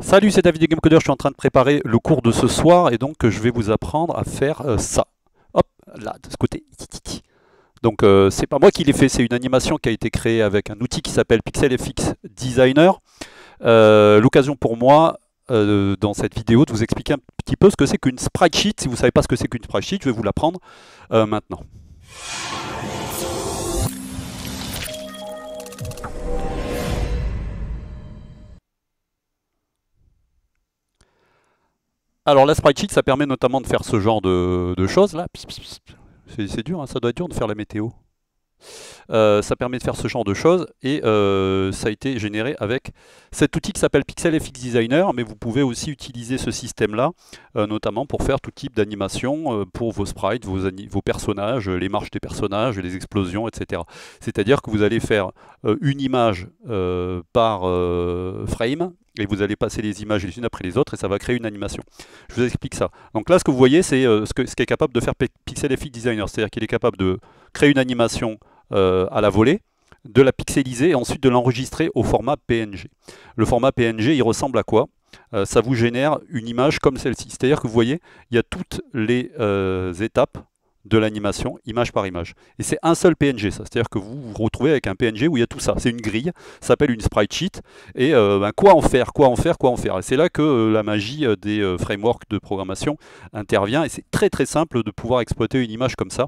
Salut, c'est David de GameCoder, je suis en train de préparer le cours de ce soir et donc euh, je vais vous apprendre à faire euh, ça. Hop, là, de ce côté. Donc euh, c'est pas moi qui l'ai fait, c'est une animation qui a été créée avec un outil qui s'appelle Pixel FX Designer. L'occasion pour moi, dans cette vidéo, de vous expliquer un petit peu ce que c'est qu'une sprite sheet, Si vous ne savez pas ce que c'est qu'une sprite sheet, je vais vous l'apprendre maintenant. Alors la sprite sheet, ça permet notamment de faire ce genre de, choses là. C'est dur, hein. ça doit être dur de faire la météo. Euh, ça permet de faire ce genre de choses et euh, ça a été généré avec cet outil qui s'appelle Pixel FX Designer, mais vous pouvez aussi utiliser ce système-là, euh, notamment pour faire tout type d'animation pour vos sprites, vos, personnages, les marches des personnages, les explosions, etc. C'est-à-dire que vous allez faire une image par frame et vous allez passer les images les unes après les autres et ça va créer une animation. Je vous explique ça. Donc là, ce que vous voyez, c'est ce qu'est capable de faire Pixel FX Designer, c'est-à-dire qu'il est capable de créer une animation euh, à la volée de la pixeliser et ensuite de l'enregistrer au format PNG. Le format PNG, il ressemble à quoi euh, Ça vous génère une image comme celle-ci. C'est-à-dire que vous voyez, il y a toutes les euh, étapes de l'animation, image par image. Et c'est un seul PNG, ça. C'est-à-dire que vous vous retrouvez avec un PNG où il y a tout ça. C'est une grille, ça s'appelle une sprite sheet. Et ben, quoi en faire, quoi en faire, quoi en faire. Et c'est là que la magie des frameworks de programmation intervient. Et c'est très très simple de pouvoir exploiter une image comme ça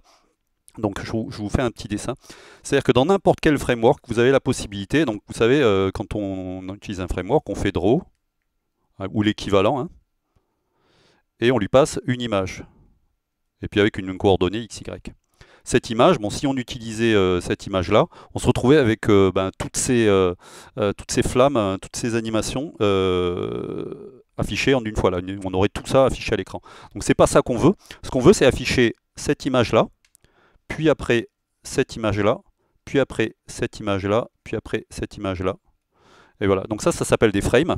donc je, vous fais un petit dessin. C'est-à-dire que dans n'importe quel framework, vous avez la possibilité, donc vous savez, euh, quand on, utilise un framework, on fait draw, hein, ou l'équivalent, hein, et on lui passe une image, et puis avec une, coordonnée coordonnée y. Cette image, bon, si on utilisait euh, cette image-là, on se retrouvait avec euh, ben, toutes, ces, toutes ces flammes, hein, toutes ces animations affichées en une fois. Là. On aurait tout ça affiché à l'écran. Donc c'est pas ça qu'on veut. Ce qu'on veut, c'est afficher cette image-là, puis après cette image-là, puis après cette image-là, puis après cette image-là. Et voilà, donc ça, ça s'appelle des frames.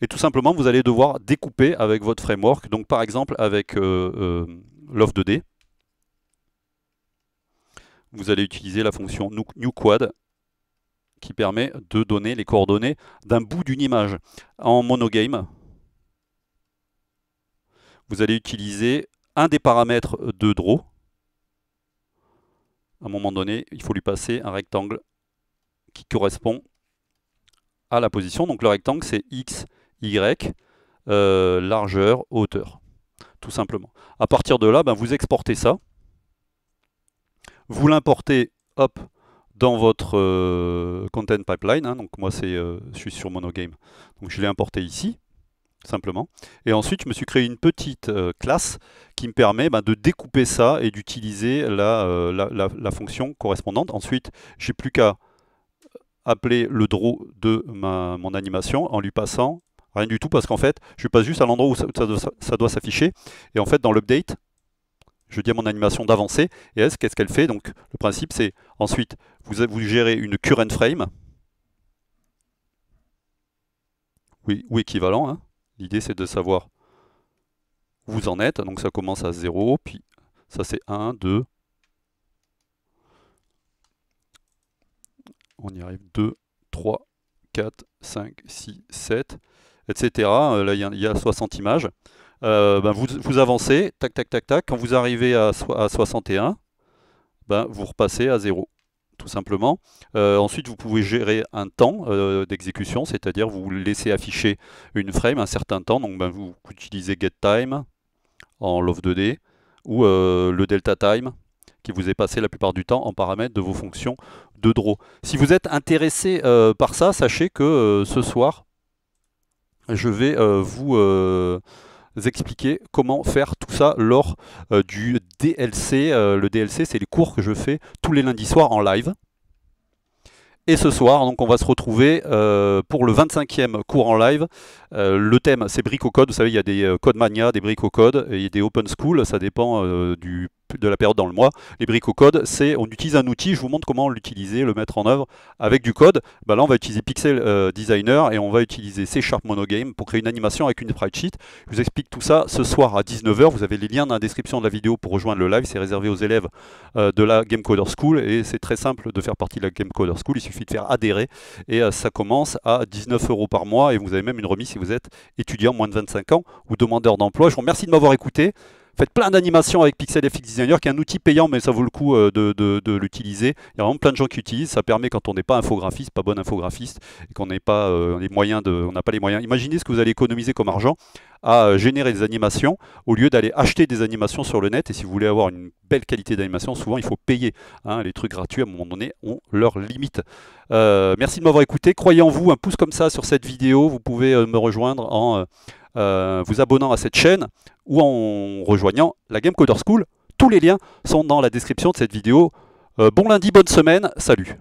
Et tout simplement, vous allez devoir découper avec votre framework, donc par exemple avec euh, euh, Love2D. Vous allez utiliser la fonction newQuad qui permet de donner les coordonnées d'un bout d'une image en monogame vous allez utiliser un des paramètres de draw. À un moment donné, il faut lui passer un rectangle qui correspond à la position. Donc le rectangle, c'est x, y, euh, largeur, hauteur, tout simplement. À partir de là, ben, vous exportez ça. Vous l'importez, dans votre euh, content pipeline. Hein. donc moi, euh, je suis sur MonoGame. Donc je l'ai importé ici simplement. Et ensuite, je me suis créé une petite euh, classe qui me permet ben, de découper ça et d'utiliser euh, la, fonction correspondante. Ensuite, j'ai plus qu'à euh, appeler le draw de ma, mon animation en lui passant rien du tout parce qu'en fait, je passe juste à l'endroit où ça, doit, s'afficher. Et en fait, dans l'update, je dis à mon animation d'avancer. Et est-ce qu'est-ce qu'elle fait Donc, le principe, c'est ensuite, vous, vous gérez une current frame oui ou équivalent. Hein L'idée, c'est de savoir où vous en êtes. Donc ça commence à 0, puis ça c'est 1, 2. On y arrive 2, 3, 4, 5, 6, 7, etc. Là, il y, a 60 images. Euh, ben, vous, avancez, tac, tac, tac, tac. Quand vous arrivez à, à 61, ben vous repassez à 0 tout simplement. Euh, ensuite, vous pouvez gérer un temps euh, d'exécution, c'est-à-dire vous laissez afficher une frame un certain temps. Donc, ben, vous utilisez getTime en love2d ou euh, le DeltaTime qui vous est passé la plupart du temps en paramètre de vos fonctions de draw. Si vous êtes intéressé par ça, sachez que ce soir, je vais vous expliquer comment faire tout ça lors euh, du DLC. Euh, le DLC, c'est les cours que je fais tous les lundis soirs en live. Et ce soir, donc, on va se retrouver euh, pour le 25e cours en live. le thème, c'est briques code. Vous savez, il y a des code codes mania, des briques au code et des open school. Ça dépend du de la période dans le mois, les bricocodes, c'est on utilise un outil, je vous montre comment l'utiliser, le mettre en œuvre avec du code. Bah là, on va utiliser Pixel euh, Designer et on va utiliser C Sharp Monogame pour créer une animation avec une sprite sheet. Je vous explique tout ça ce soir à 19h. Vous avez les liens dans la description de la vidéo pour rejoindre le live. C'est réservé aux élèves euh, de la Game Coder School et c'est très simple de faire partie de la Game Coder School. Il suffit de faire adhérer et euh, ça commence à 19 euros par mois et vous avez même une remise si vous êtes étudiant moins de 25 ans ou demandeur d'emploi. Je vous remercie de m'avoir écouté. Faites plein d'animations avec Pixel FX Designer, qui est un outil payant, mais ça vaut le coup euh, de, l'utiliser. Il y a vraiment plein de gens qui utilisent. Ça permet, quand on n'est pas infographiste, pas bon infographiste, et qu'on n'ait pas, les euh, moyens de, on pas les moyens, imaginez ce que vous allez économiser comme argent à euh, générer des animations au lieu d'aller acheter des animations sur le net. Et si vous voulez avoir une belle qualité d'animation, souvent il faut payer. Hein, les trucs gratuits, à un moment donné, ont leurs limites. merci de m'avoir écouté. Croyez en vous, un pouce comme ça sur cette vidéo. Vous pouvez me rejoindre en, euh, vous abonnant à cette chaîne ou en rejoignant la Game Coder School. Tous les liens sont dans la description de cette vidéo. Euh, bon lundi, bonne semaine, salut